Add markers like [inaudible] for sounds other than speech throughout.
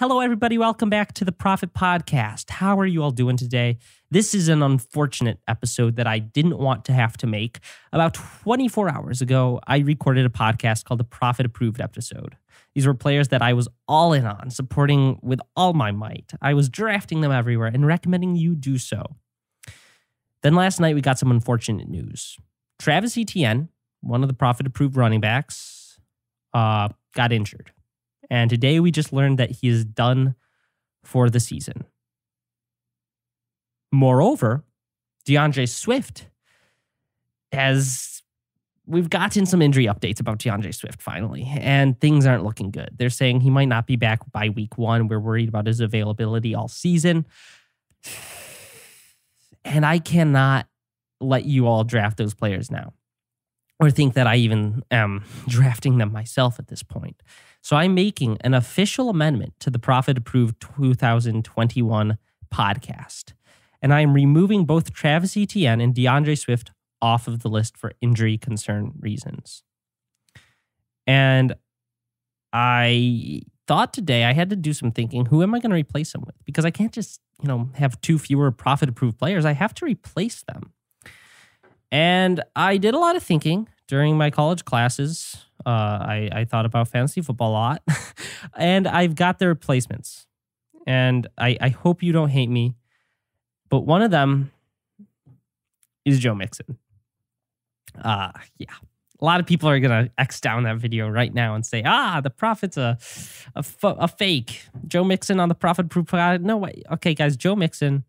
Hello, everybody. Welcome back to the Profit Podcast. How are you all doing today? This is an unfortunate episode that I didn't want to have to make. About 24 hours ago, I recorded a podcast called the Profit Approved episode. These were players that I was all in on, supporting with all my might. I was drafting them everywhere and recommending you do so. Then last night, we got some unfortunate news. Travis Etienne, one of the Profit Approved running backs, uh, got injured and today we just learned that he is done for the season. Moreover, DeAndre Swift has. We've gotten some injury updates about DeAndre Swift finally, and things aren't looking good. They're saying he might not be back by week one. We're worried about his availability all season. [sighs] And I cannot let you all draft those players now or think that I even am [laughs] drafting them myself at this point. So I'm making an official amendment to the Profit Approved 2021 podcast. And I am removing both Travis Etienne and DeAndre Swift off of the list for injury concern reasons. And I thought today I had to do some thinking who am I going to replace them with? Because I can't just, you know, have two fewer profit approved players. I have to replace them. And I did a lot of thinking during my college classes. Uh, I, I thought about fantasy football a lot. [laughs] and I've got the replacements. And I, I hope you don't hate me. But one of them is Joe Mixon. Uh, yeah. A lot of people are going to X down that video right now and say, ah, the prophet's a, a fake. Joe Mixon on the prophet proof. No way. Okay, guys, Joe Mixon,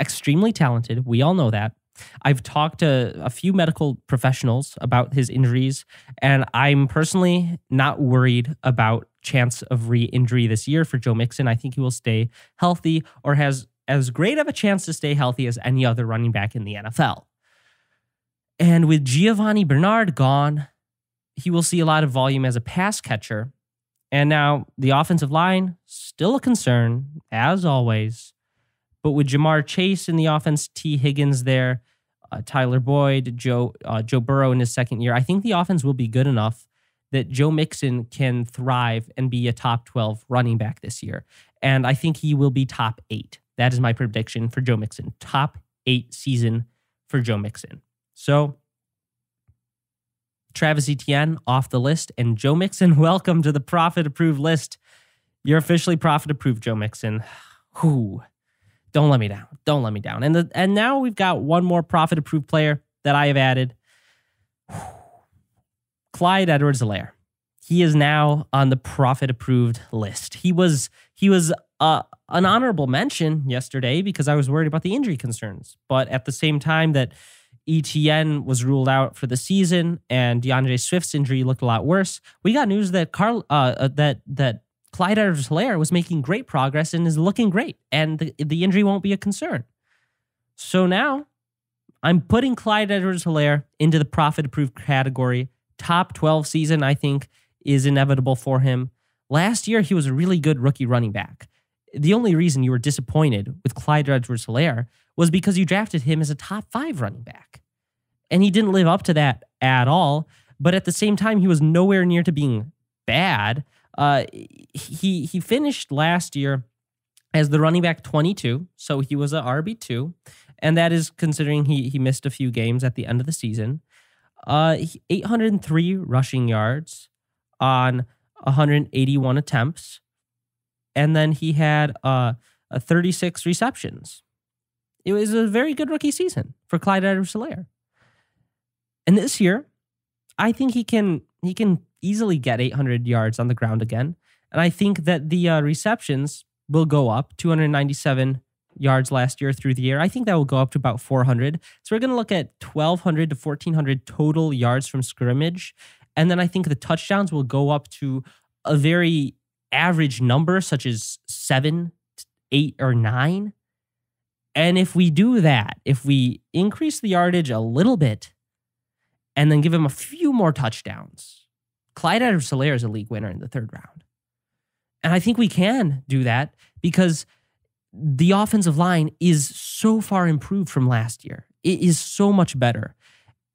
extremely talented. We all know that. I've talked to a few medical professionals about his injuries, and I'm personally not worried about chance of re-injury this year for Joe Mixon. I think he will stay healthy or has as great of a chance to stay healthy as any other running back in the NFL. And with Giovanni Bernard gone, he will see a lot of volume as a pass catcher. And now the offensive line, still a concern, as always. But with Jamar Chase in the offense, T. Higgins there, uh, Tyler Boyd, Joe uh, Joe Burrow in his second year. I think the offense will be good enough that Joe Mixon can thrive and be a top 12 running back this year. And I think he will be top 8. That is my prediction for Joe Mixon. Top 8 season for Joe Mixon. So Travis Etienne off the list and Joe Mixon [laughs] welcome to the profit approved list. You're officially profit approved Joe Mixon. [sighs] Whew. Don't let me down. Don't let me down. And the, and now we've got one more profit approved player that I have added. [sighs] Clyde Edwards Alaire. He is now on the profit approved list. He was he was uh, an honorable mention yesterday because I was worried about the injury concerns. But at the same time that ETN was ruled out for the season and DeAndre Swift's injury looked a lot worse, we got news that Carl uh, uh that that Clyde Edwards Hilaire was making great progress and is looking great, and the, the injury won't be a concern. So now I'm putting Clyde Edwards Hilaire into the profit approved category. Top 12 season, I think, is inevitable for him. Last year, he was a really good rookie running back. The only reason you were disappointed with Clyde Edwards Hilaire was because you drafted him as a top five running back. And he didn't live up to that at all. But at the same time, he was nowhere near to being bad. Uh, he he finished last year as the running back 22, so he was a RB two, and that is considering he he missed a few games at the end of the season. Uh, 803 rushing yards on 181 attempts, and then he had uh, a uh, 36 receptions. It was a very good rookie season for Clyde Edwards-Helaire. And this year, I think he can he can easily get 800 yards on the ground again. And I think that the uh, receptions will go up 297 yards last year through the year. I think that will go up to about 400. So we're going to look at 1,200 to 1,400 total yards from scrimmage. And then I think the touchdowns will go up to a very average number, such as seven, eight, or nine. And if we do that, if we increase the yardage a little bit and then give him a few more touchdowns, Clyde Edwards Hilaire is a league winner in the third round. And I think we can do that because the offensive line is so far improved from last year. It is so much better.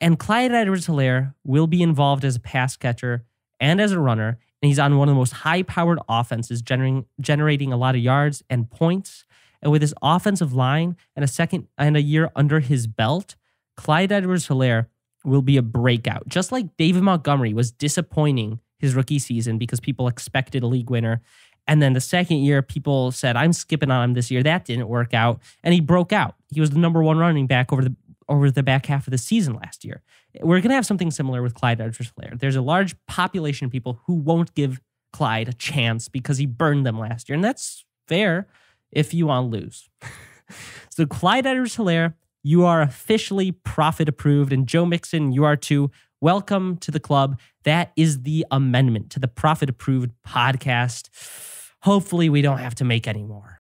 And Clyde Edwards Hilaire will be involved as a pass catcher and as a runner. And he's on one of the most high powered offenses, generating, generating a lot of yards and points. And with his offensive line and a second and a year under his belt, Clyde Edwards Hilaire will be a breakout. Just like David Montgomery was disappointing his rookie season because people expected a league winner. And then the second year, people said, I'm skipping on him this year. That didn't work out. And he broke out. He was the number one running back over the over the back half of the season last year. We're gonna have something similar with Clyde Edwards Hilaire. There's a large population of people who won't give Clyde a chance because he burned them last year. And that's fair if you want to lose. [laughs] so Clyde Edwards Hilaire you are officially profit approved. And Joe Mixon, you are too. Welcome to the club. That is the amendment to the Profit Approved podcast. Hopefully, we don't have to make any more.